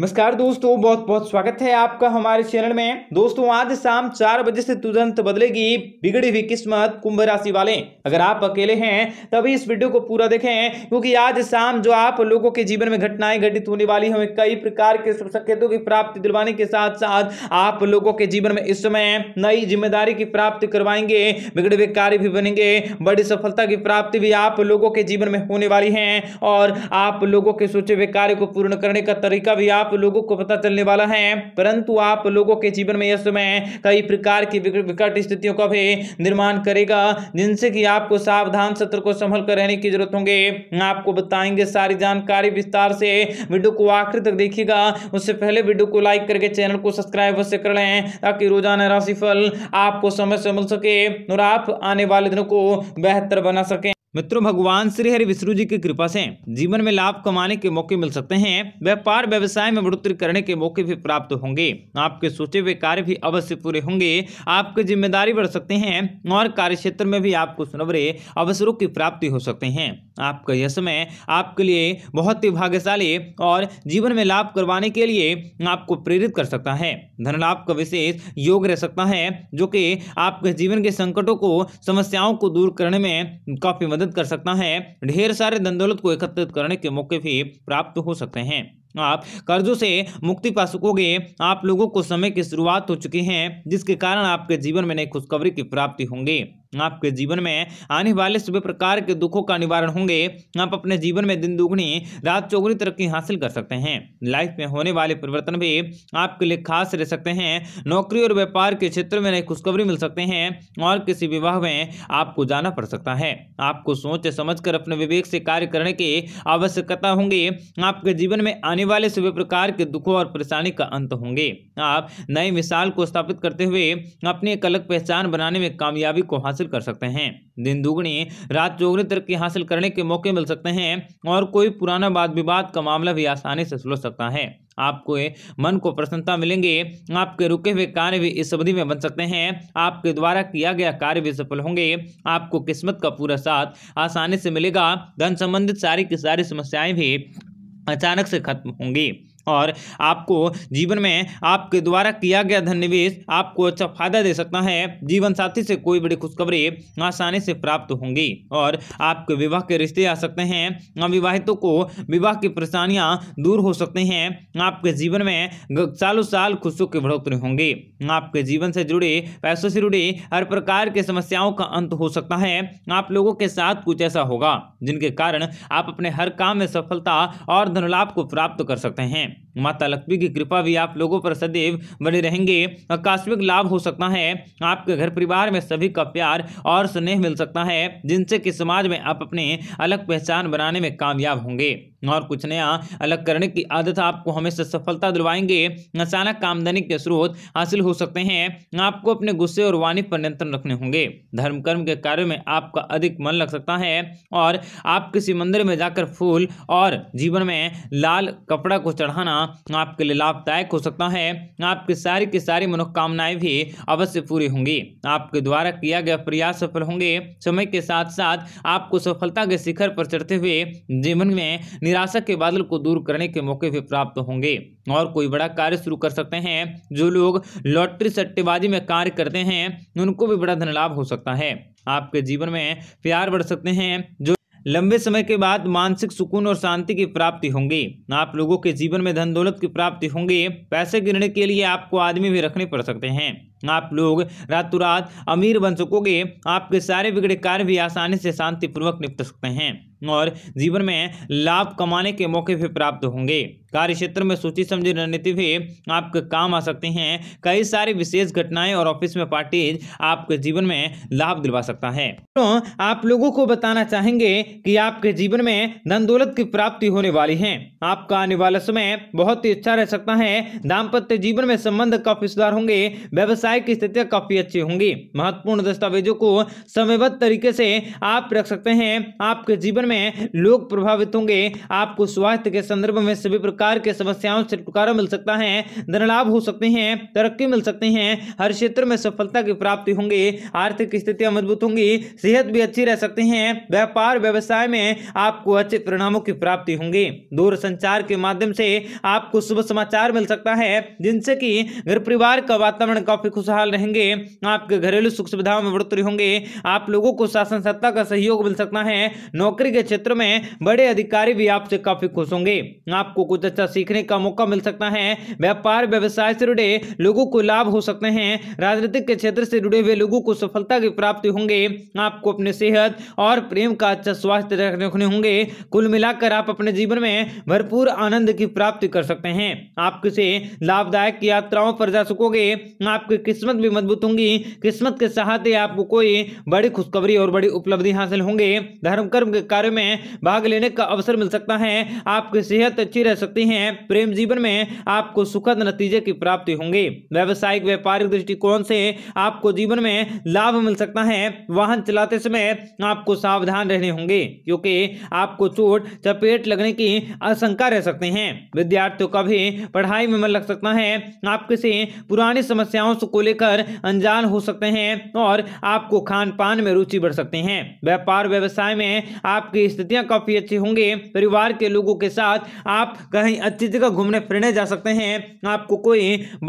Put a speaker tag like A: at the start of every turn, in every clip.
A: नमस्कार दोस्तों बहुत बहुत स्वागत है आपका हमारे चैनल में दोस्तों आज शाम चार बजे से तुरंत बदलेगी बिगड़ी हुई किस्मत कुंभ राशि वाले अगर आप अकेले हैं तभी इस वीडियो को पूरा देखें क्योंकि आज शाम जो आप लोगों के जीवन में घटनाएं घटित होने वाली हमें कई प्रकार के संकेतों की प्राप्ति दिलवाने के साथ साथ आप लोगों के जीवन में इस समय नई जिम्मेदारी की प्राप्ति करवाएंगे बिगड़े हुए कार्य भी बनेंगे बड़ी सफलता की प्राप्ति भी आप लोगों के जीवन में होने वाली है और आप लोगों के सोचे हुए कार्य को पूर्ण करने का तरीका भी आप आप लोगों को पता चलने वाला है परंतु आप लोगों के जीवन में यह समय कई प्रकार की विकट स्थितियों का भी निर्माण करेगा जिनसे कि आपको सावधान सत्र को संभल कर रहने की जरूरत होंगे आपको बताएंगे सारी जानकारी विस्तार से वीडियो को आखिर तक देखिएगा उससे पहले वीडियो को लाइक करके चैनल को सब्सक्राइब अवश्य कर लें ताकि रोजाना राशिफल आपको समय से मिल सके और आप आने वाले दिनों को बेहतर बना सकें मित्रों भगवान श्री हरि विष्णु जी की कृपा से जीवन में लाभ कमाने के मौके मिल सकते हैं व्यापार व्यवसाय में बढ़ोतरी करने के मौके भी प्राप्त होंगे आपके सोचे हुए कार्य भी अवश्य पूरे होंगे आपकी जिम्मेदारी बढ़ सकते हैं और कार्य क्षेत्र में भी आपको सुनवरे अवसरों की प्राप्ति हो सकते हैं आपका यह समय आपके लिए बहुत ही भाग्यशाली और जीवन में लाभ करवाने के लिए आपको प्रेरित कर सकता है धन लाभ का विशेष योग रह सकता है जो कि आपके जीवन के संकटों को समस्याओं को दूर करने में काफी मदद मदद कर सकता है ढेर सारे धन दौलत को एकत्रित करने के मौके भी प्राप्त हो सकते हैं आप कर्जों से मुक्ति पा सकोगे आप लोगों को समय की शुरुआत हो चुकी है जिसके कारण आपके जीवन में नई खुशखबरी की प्राप्ति होंगी आपके जीवन में आने वाले सभी प्रकार के दुखों का निवारण होंगे आप अपने जीवन में दिन दुगनी रात चौगुनी तरक्की हासिल कर सकते हैं लाइफ में होने वाले परिवर्तन भी आपके लिए खास रह सकते हैं नौकरी और व्यापार के क्षेत्र में नई खुशखबरी मिल सकते हैं और किसी विवाह में आपको जाना पड़ सकता है आपको सोच समझ कर अपने विवेक से कार्य करने की आवश्यकता होंगे आपके जीवन में आने वाले सभी प्रकार के दुखों और परेशानी का अंत होंगे आप नई मिसाल को स्थापित करते हुए अपनी एक अलग पहचान बनाने में कामयाबी को हासिल हासिल कर सकते हैं दिन दुगनी रात चौगनी तरक्की हासिल करने के मौके मिल सकते हैं और कोई पुराना वाद विवाद का मामला भी आसानी से सुलझ सकता है आपको मन को प्रसन्नता मिलेंगे आपके रुके हुए कार्य भी इस अवधि में बन सकते हैं आपके द्वारा किया गया कार्य भी सफल होंगे आपको किस्मत का पूरा साथ आसानी से मिलेगा धन संबंधित सारी की सारी समस्याएं भी अचानक से खत्म होंगी और आपको जीवन में आपके द्वारा किया गया धन निवेश आपको अच्छा फायदा दे सकता है जीवन साथी से कोई बड़ी खुशखबरी आसानी से प्राप्त होंगी और आपके विवाह के रिश्ते आ सकते हैं अविवाहितों को विवाह की परेशानियां दूर हो सकते हैं आपके जीवन में सालों साल खुशियों की बढ़ोतरी होंगी आपके जीवन से जुड़े पैसों से जुड़े हर प्रकार के समस्याओं का अंत हो सकता है आप लोगों के साथ कुछ ऐसा होगा जिनके कारण आप अपने हर काम में सफलता और धनलाभ को प्राप्त कर सकते हैं माता लक्ष्मी की कृपा भी आप लोगों पर सदैव बने रहेंगे आकस्मिक लाभ हो सकता है आपके घर परिवार में सभी का प्यार और स्नेह मिल सकता है जिनसे कि समाज में आप अपने अलग पहचान बनाने में कामयाब होंगे और कुछ नया अलग करने की आदत आपको हमेशा सफलता दिलवाएंगे अचानक आमदनी के स्रोत हासिल हो सकते हैं आपको अपने गुस्से और वाणी पर नियंत्रण रखने होंगे धर्म कर्म के कार्यों में आपका अधिक मन लग सकता है और आप किसी मंदिर में जाकर फूल और जीवन में लाल कपड़ा को चढ़ाना आना आपके लिए लाभदायक हो सकता है आपकी सारी की सारी मनोकामनाएं भी अवश्य पूरी होंगी आपके द्वारा किया गया प्रयास सफल होंगे समय के साथ साथ आपको सफलता के शिखर पर चढ़ते हुए जीवन में निराशा के बादल को दूर करने के मौके भी प्राप्त होंगे और कोई बड़ा कार्य शुरू कर सकते हैं जो लोग लॉटरी सट्टेबाजी में कार्य करते हैं उनको भी बड़ा धन लाभ हो सकता है आपके जीवन में प्यार बढ़ सकते हैं जो लंबे समय के बाद मानसिक सुकून और शांति की प्राप्ति होंगी आप लोगों के जीवन में धन दौलत की प्राप्ति होंगी पैसे गिरने के लिए आपको आदमी भी रखने पड़ सकते हैं आप लोग रातों रात अमीर बन सकोगे आपके सारे बिगड़े कार्य भी आसानी से शांतिपूर्वक निपट सकते हैं और जीवन में लाभ कमाने के मौके भी प्राप्त होंगे कार्य क्षेत्र में सोची समझी रणनीति भी आपके काम आ सकते हैं कई सारी विशेष घटनाएं और ऑफिस में पार्टीज आपके जीवन में लाभ दिलवा सकता है तो आप लोगों को बताना चाहेंगे कि आपके जीवन में धन दौलत की प्राप्ति होने वाली है आपका आने वाला समय बहुत ही अच्छा रह सकता है दाम्पत्य जीवन में संबंध काफी सुधार होंगे व्यवसाय व्यवसाय की स्थितियां काफी अच्छी होंगी महत्वपूर्ण दस्तावेजों को समयबद्ध तरीके से आप रख सकते हैं आपके जीवन में लोग प्रभावित होंगे आपको स्वास्थ्य के संदर्भ में सभी प्रकार के समस्याओं से छुटकारा मिल सकता है लाभ हो सकते हैं तरक्की मिल सकते हैं हर क्षेत्र में सफलता की प्राप्ति होंगी आर्थिक स्थितियां मजबूत होंगी सेहत भी अच्छी रह सकती है व्यापार व्यवसाय में आपको अच्छे परिणामों की प्राप्ति होंगी दूर संचार के माध्यम से आपको शुभ समाचार मिल सकता है जिनसे कि घर परिवार का वातावरण काफी खुशहाल रहेंगे आपके घरेलू सुख सुविधाओं में बढ़ोतरी होंगे आप लोगों को शासन सत्ता का सहयोग मिल सकता है नौकरी के क्षेत्र में बड़े अधिकारी भी आपसे काफी खुश होंगे आपको कुछ अच्छा सीखने का मौका मिल सकता है व्यापार व्यवसाय से जुड़े लोगों को लाभ हो सकते हैं राजनीतिक के क्षेत्र से जुड़े हुए लोगों को सफलता की प्राप्ति होंगे आपको अपने सेहत और प्रेम का अच्छा स्वास्थ्य रखने होंगे कुल मिलाकर आप अपने जीवन में भरपूर आनंद की प्राप्ति कर सकते हैं आप किसी लाभदायक यात्राओं पर जा सकोगे आपके किस्मत भी मजबूत होंगी किस्मत के साथ ही आपको कोई बड़ी खुशखबरी और बड़ी उपलब्धि हासिल होंगे धर्म कर्म के कार्य में भाग लेने का अवसर मिल सकता है आपकी सेहत अच्छी रह सकती है प्रेम जीवन में आपको सुखद नतीजे की प्राप्ति होंगे व्यावसायिक व्यापारिक दृष्टिकोण से आपको जीवन में लाभ मिल सकता है वाहन चलाते समय आपको सावधान रहने होंगे क्योंकि आपको चोट चपेट लगने की आशंका रह सकती है विद्यार्थियों का भी पढ़ाई में मन लग सकता है आप किसी पुरानी समस्याओं से को लेकर अनजान हो सकते हैं और आपको खान पान में रुचि बढ़ सकते हैं व्यापार व्यवसाय में आपकी स्थितियां काफी अच्छी होंगी परिवार के लोगों के साथ आप कहीं अच्छी जगह घूमने फिरने जा सकते हैं आपको कोई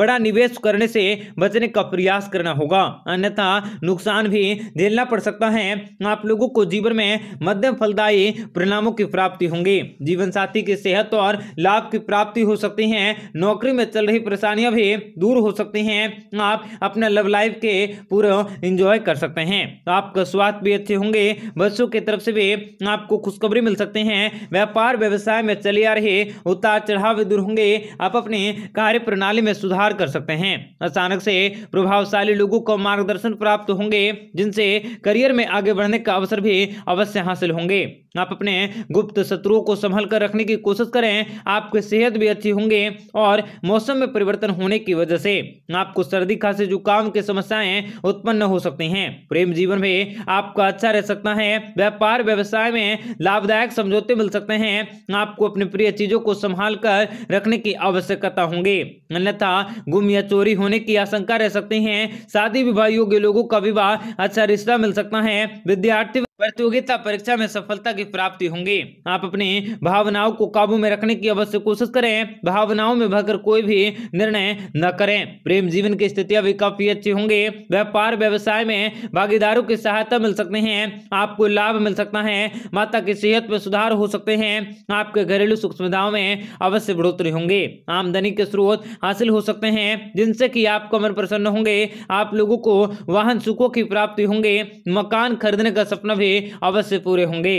A: बड़ा निवेश करने से बचने का प्रयास करना होगा अन्यथा नुकसान भी झेलना पड़ सकता है आप लोगों को जीवन में मध्यम फलदायी परिणामों की प्राप्ति होंगी जीवन साथी की सेहत और लाभ की प्राप्ति हो सकती है नौकरी में चल रही परेशानियां भी दूर हो सकती हैं आप आप अपना लव लाइफ के पूरा इंजॉय कर सकते हैं तो आपका स्वास्थ्य भी अच्छे होंगे बच्चों की तरफ से भी आपको खुशखबरी मिल सकते हैं व्यापार व्यवसाय में चले आ रहे उतार चढ़ाव दूर होंगे आप अपने कार्य प्रणाली में सुधार कर सकते हैं अचानक से प्रभावशाली लोगों को मार्गदर्शन प्राप्त होंगे जिनसे करियर में आगे बढ़ने का अवसर भी अवश्य हासिल होंगे आप अपने गुप्त शत्रुओं को संभल कर रखने की कोशिश करें आपके सेहत भी अच्छी होंगे और मौसम में परिवर्तन होने की वजह से आपको सर्दी खांसी जुकाम की समस्याएं उत्पन्न हो सकती हैं प्रेम जीवन में आपका अच्छा रह सकता है व्यापार व्यवसाय में लाभदायक समझौते मिल सकते हैं आपको अपनी प्रिय चीजों को संभाल कर रखने की आवश्यकता होंगी अन्यथा गुम या चोरी होने की आशंका रह सकती है शादी विवाह योग्य लोगों का विवाह अच्छा रिश्ता मिल सकता है विद्यार्थी प्रतियोगिता परीक्षा में सफलता की प्राप्ति होंगी आप अपनी भावनाओं को काबू में रखने की अवश्य कोशिश करें भावनाओं में भरकर कोई भी निर्णय न करें प्रेम जीवन की स्थितियां भी काफी अच्छी होंगी व्यापार व्यवसाय में भागीदारों की सहायता मिल सकती है आपको लाभ मिल सकता है माता की सेहत में सुधार हो सकते हैं आपके घरेलू सुख सुविधाओं में अवश्य बढ़ोतरी होंगी आमदनी के स्रोत हासिल हो सकते हैं जिनसे की आप कमर प्रसन्न होंगे आप लोगों को वाहन सुखों की प्राप्ति होंगे मकान खरीदने का सपना भी वादे अवश्य पूरे होंगे